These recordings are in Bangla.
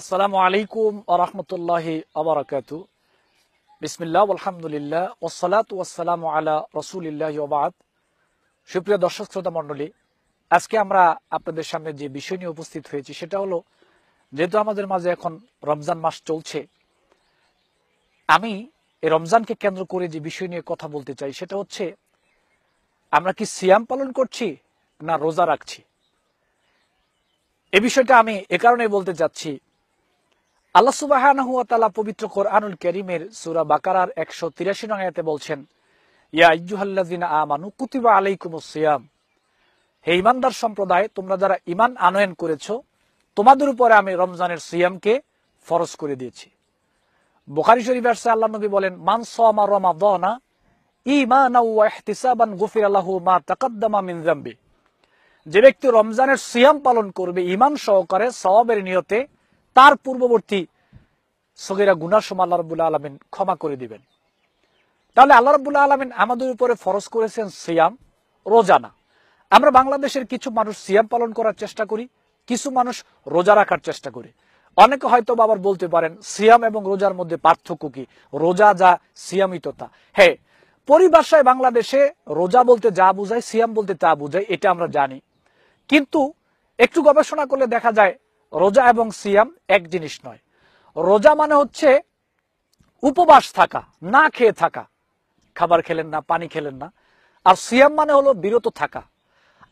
আসসালামু আলাইকুম আরহামতুল্লাহি আবরাকাত বিসমিল্লাহ আলহামদুলিল্লাহ ওসালাত ওয়াসালাম আলা রসুলিল্লাহ ওবাদ সুপ্রিয় দর্শক শ্রোতা মণ্ডলী আজকে আমরা আপনাদের সামনে যে বিষয় নিয়ে উপস্থিত হয়েছি সেটা হলো যেহেতু আমাদের মাঝে এখন রমজান মাস চলছে আমি এই রমজানকে কেন্দ্র করে যে বিষয় নিয়ে কথা বলতে চাই সেটা হচ্ছে আমরা কি সিয়াম পালন করছি না রোজা রাখছি এ বিষয়টা আমি এ কারণে বলতে যাচ্ছি আল্লাহ সুবাহ পবিত্র কোরআনুল করিমের সুরা বাকারার একশো তিরাশি নয়াতে বলছেন আমানু কুতিবা আলাইকুমুসিয়াম হে ইমানদার সম্প্রদায় তোমরা যারা ইমান আনয়ন করেছ তোমাদের উপরে আমি রমজানের সিয়ামকে ফরজ করে দিয়েছি বোখারি শরীফ আসছে আল্লাহ নবী বলেন মান সমা রমা দনা ইমানান গুফির আল্লাহ মা তাকদ্দামা মিন যে ব্যক্তি রমজানের সিয়াম পালন করবে ইমান সহকারে সওয়াবের নিয়তে তার পূর্ববর্তী সগিরা গুনার সময় আল্লাহ রবুল্লা আলমিন ক্ষমা করে দিবেন তাহলে আল্লাহ রবুল্লা আলমিন আমাদের উপরে ফরজ করেছেন সিয়াম রোজানা আমরা বাংলাদেশের কিছু মানুষ সিয়াম পালন করার চেষ্টা করি কিছু মানুষ রোজা রাখার চেষ্টা করে অনেকে হয়তো আবার বলতে পারেন সিয়াম এবং রোজার মধ্যে পার্থক্য কি রোজা যা সিয়ামিততা হ্যাঁ পরিভাষায় বাংলাদেশে রোজা বলতে যা বোঝায় সিয়াম বলতে তা বোঝায় এটা আমরা জানি কিন্তু একটু গবেষণা করলে দেখা যায় রোজা এবং সিয়াম এক জিনিস নয় রোজা মানে হচ্ছে উপবাস থাকা না খেয়ে থাকা খাবার খেলেন না পানি খেলেন না আর সিয়াম মানে হলো বিরত থাকা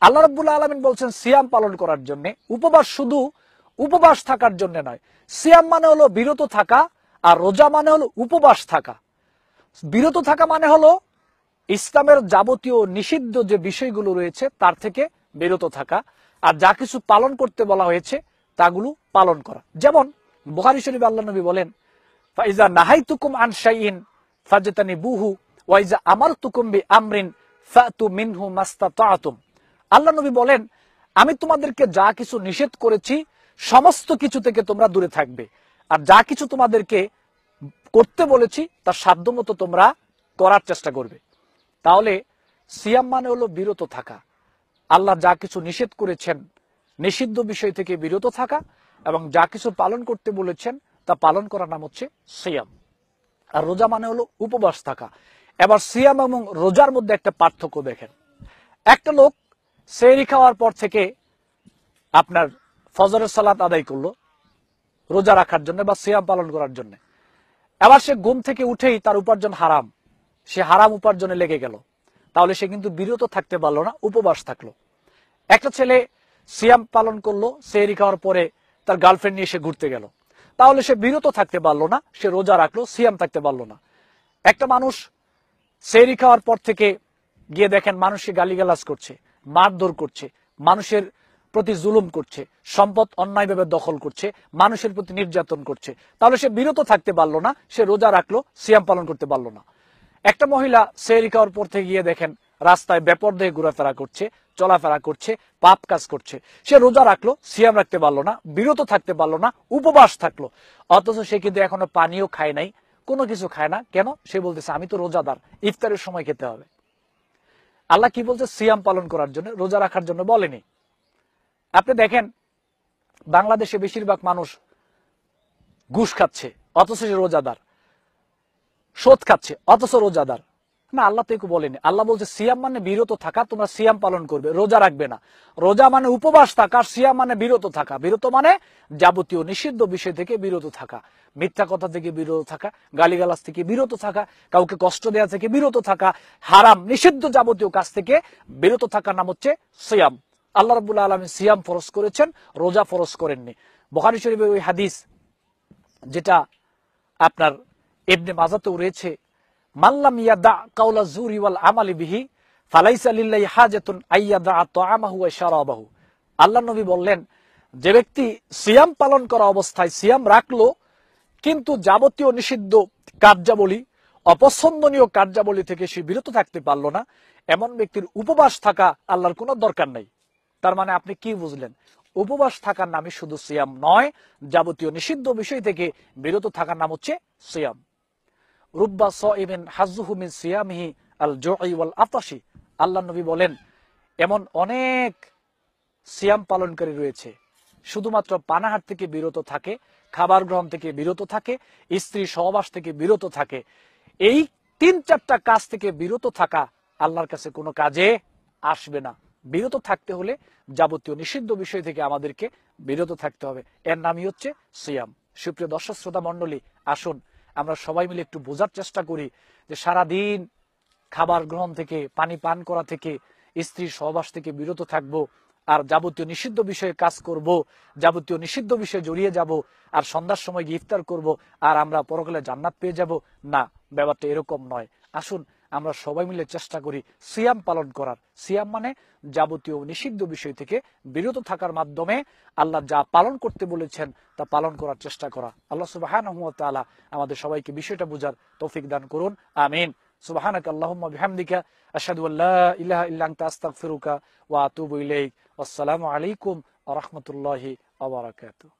আল্লাহ রবুল্লা আলমিন বলছেন সিয়াম পালন করার জন্য উপবাস শুধু উপবাস থাকার জন্য নয় সিয়াম মানে হলো বিরত থাকা আর রোজা মানে হলো উপবাস থাকা বিরত থাকা মানে হলো ইসলামের যাবতীয় নিষিদ্ধ যে বিষয়গুলো রয়েছে তার থেকে বিরত থাকা আর যা কিছু পালন করতে বলা হয়েছে তাগুলো পালন করা যেমন বহারি শরীফ আল্লাহ নবী বলেন ফাইজা নাহাই তুকুম আনসাইন ফাজতানি বুহু ওয়াইজা আমার তুকুম্বি আমরিন মিনহু মাস্তা আল্লাহ নবী বলেন আমি তোমাদেরকে যা কিছু নিষেধ করেছি সমস্ত কিছু থেকে তোমরা দূরে থাকবে আর যা কিছু তোমাদেরকে করতে বলেছি তার সাধ্যমতো তোমরা করার চেষ্টা করবে তাহলে সিয়াম মানে হলো বিরত থাকা আল্লাহ যা কিছু নিষেধ করেছেন নিষিদ্ধ বিষয় থেকে বিরত থাকা এবং যা কিছু পালন করতে বলেছেন তা পালন করার নাম হচ্ছে সিয়াম আর রোজা মানে হলো উপবাস থাকা এবার সিয়াম এবং রোজার মধ্যে একটা পার্থক্য দেখেন একটা লোক সেরি খাওয়ার পর থেকে আপনার ফজরের সালাত আদায় করলো রোজা রাখার জন্য বা সিয়াম পালন করার জন্য এবার সে ঘুম থেকে উঠেই তার উপার্জন হারাম সে হারাম উপার্জনে লেগে গেল তাহলে সে কিন্তু বিরত থাকতে পারলো না উপবাস থাকলো একটা ছেলে সিয়াম পালন করলো সেহরি খাওয়ার পরে তার গার্লফ্রেন্ড নিয়ে সে ঘুরতে গেল তাহলে সে বিরত থাকতে পারলো না সে রোজা রাখলো সিয়াম থাকতে পারলো না একটা মানুষ সেহরি খাওয়ার পর থেকে গিয়ে দেখেন মানুষকে গালিগালাজ করছে মারধর করছে মানুষের প্রতি জুলুম করছে সম্পদ অন্যায়ভাবে দখল করছে মানুষের প্রতি নির্যাতন করছে তাহলে সে বিরত থাকতে পারলো না সে রোজা রাখলো সিয়াম পালন করতে পারলো না একটা মহিলা সেহরি খাওয়ার পর থেকে গিয়ে দেখেন রাস্তায় বেপর দেহে ঘোরাফেরা করছে চলাফেরা করছে পাপ কাজ করছে সে রোজা রাখলো সিয়াম রাখতে পারলো না বিরত থাকতে পারলো না উপবাস থাকলো অথচ সে কিন্তু এখনো পানিও খায় নাই কোনো কিছু খায় না কেন সে বলতেছে আমি তো রোজাদার ইফতারের সময় খেতে হবে আল্লাহ কি বলছে সিয়াম পালন করার জন্য রোজা রাখার জন্য বলেনি আপনি দেখেন বাংলাদেশে বেশিরভাগ মানুষ ঘুষ খাচ্ছে অথচ সে রোজাদার শোধ খাচ্ছে অথচ রোজাদার না আল্লাহ তো বলেনি আল্লাহ বলছে সিয়াম মানে বিরত থাকা তোমরা সিয়াম পালন করবে রোজা রাখবে না রোজা মানে উপবাস থাকা সিয়াম মানে বিরত থাকা বিরত মানে যাবতীয় নিষিদ্ধ বিষয় থেকে বিরত থাকা মিথ্যা কথা থেকে বিরত থাকা গালিগালাজ থেকে বিরত থাকা কাউকে কষ্ট দেওয়া থেকে বিরত থাকা হারাম নিষিদ্ধ যাবতীয় কাজ থেকে বিরত থাকার নাম হচ্ছে সিয়াম আল্লাহ রবুল্লা আলম সিয়াম ফরস করেছেন রোজা ফরস করেননি বহারি শরীফের ওই হাদিস যেটা আপনার এমনি মাজাতেও রয়েছে মাল্লাম ইয়াদা কাউলা জুরি ওয়াল আমালি বিহি ফালাইসা আইয়াদা আল্লাহ নবী বললেন যে ব্যক্তি সিয়াম পালন করা অবস্থায় সিয়াম রাখলো কিন্তু যাবতীয় নিষিদ্ধ কার্যাবলী অপছন্দনীয় কার্যাবলী থেকে সে বিরত থাকতে পারলো না এমন ব্যক্তির উপবাস থাকা আল্লাহর কোনো দরকার নাই তার মানে আপনি কি বুঝলেন উপবাস থাকার নামে শুধু সিয়াম নয় যাবতীয় নিষিদ্ধ বিষয় থেকে বিরত থাকার নাম হচ্ছে সিয়াম রুব্বা সিবেন হাজুহু সিয়ামিহি আল জোয়াই ওয়াল আতাসি আল্লাহ নবী বলেন এমন অনেক সিয়াম পালনকারী রয়েছে শুধুমাত্র পানাহার থেকে বিরত থাকে খাবার গ্রহণ থেকে বিরত থাকে স্ত্রী সহবাস থেকে বিরত থাকে এই তিন চারটা কাজ থেকে বিরত থাকা আল্লাহর কাছে কোনো কাজে আসবে না বিরত থাকতে হলে যাবতীয় নিষিদ্ধ বিষয় থেকে আমাদেরকে বিরত থাকতে হবে এর নামই হচ্ছে সিয়াম সুপ্রিয় দর্শক শ্রোতা মন্ডলী আসুন আমরা সবাই মিলে একটু বোঝার চেষ্টা করি যে সারা দিন খাবার গ্রহণ থেকে পানি পান করা থেকে স্ত্রীর সহবাস থেকে বিরত থাকব আর যাবতীয় নিষিদ্ধ বিষয়ে কাজ করব যাবতীয় নিষিদ্ধ বিষয়ে জড়িয়ে যাব আর সন্ধ্যার সময় গিয়ে ইফতার করব আর আমরা পরকালে জান্নাত পেয়ে যাব না ব্যাপারটা এরকম নয় আসুন আমরা সবাই মিলে চেষ্টা করি সিয়াম পালন করার সিয়াম মানে যাবতীয় নিষিদ্ধ বিষয় থেকে বিরত থাকার মাধ্যমে আল্লাহ যা পালন করতে বলেছেন তা পালন করার চেষ্টা করা আল্লাহ সুবাহ আমাদের সবাইকে বিষয়টা বোঝার তৌফিক দান করুন আমিন سبحانك اللهم بحمدك أشهد أن لا إله إلا أنت أستغفرك وأتوب إليك والسلام عليكم ورحمة الله وبركاته